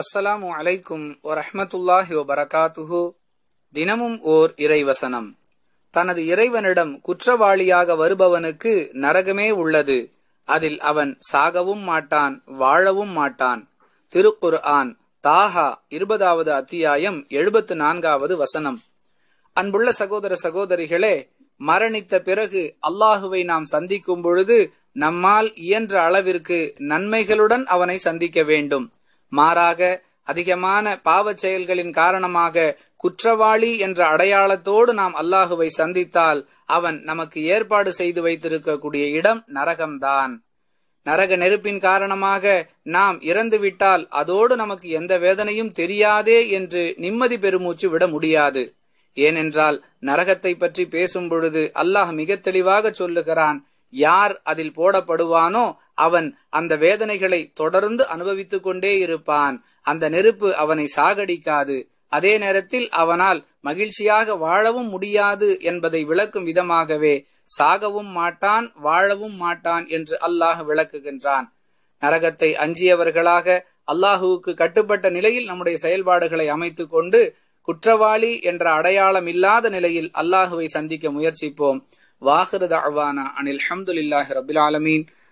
அஸ்ஸலாமு அலைக்கும் வரஹமத்துல்லாஹி வபரகாத்துஹு தினமும் ஓர் இறைவசனம் தனது இறைவனிடம் குற்றவாளியாக வருபவனுக்கு நரகமே உள்ளது அதில் அவன் சாகவும் மாட்டான் வாழவும் மாட்டான் திருக்குர் ஆன் தாஹா இருபதாவது அத்தியாயம் எழுபத்து நான்காவது வசனம் அன்புள்ள சகோதர சகோதரிகளே மரணித்த பிறகு அல்லாஹுவை நாம் சந்திக்கும் பொழுது நம்மால் இயன்ற அளவிற்கு நன்மைகளுடன் அவனை சந்திக்க வேண்டும் மாறாக அதிகமான பாவச் செயல்களின் காரணமாக குற்றவாளி என்ற அடையாளத்தோடு நாம் அல்லாஹுவை சந்தித்தால் அவன் நமக்கு ஏற்பாடு செய்து வைத்திருக்கக்கூடிய இடம் நரகம்தான் நரக நெருப்பின் காரணமாக நாம் இறந்துவிட்டால் அதோடு நமக்கு எந்த வேதனையும் தெரியாதே என்று நிம்மதி பெருமூச்சு விட முடியாது ஏனென்றால் நரகத்தை பற்றி பேசும் பொழுது அல்லாஹ் மிக தெளிவாக சொல்லுகிறான் யார் அதில் போடப்படுவானோ அவன் அந்த வேதனைகளை தொடர்ந்து அனுபவித்துக் கொண்டே இருப்பான் அந்த நெருப்பு அவனை சாகடிக்காது அதே நேரத்தில் அவனால் மகிழ்ச்சியாக வாழவும் முடியாது என்பதை விளக்கும் விதமாகவே சாகவும் மாட்டான் வாழவும் மாட்டான் என்று அல்லாஹ் விளக்குகின்றான் நரகத்தை அஞ்சியவர்களாக அல்லாஹுவுக்கு கட்டுப்பட்ட நிலையில் நம்முடைய செயல்பாடுகளை அமைத்துக் கொண்டு குற்றவாளி என்ற அடையாளம் இல்லாத நிலையில் அல்லாஹுவை சந்திக்க முயற்சிப்போம் வாகிருதா அவானா அனில் அஹமதுல்லாஹி ரபில் ஆலமீன்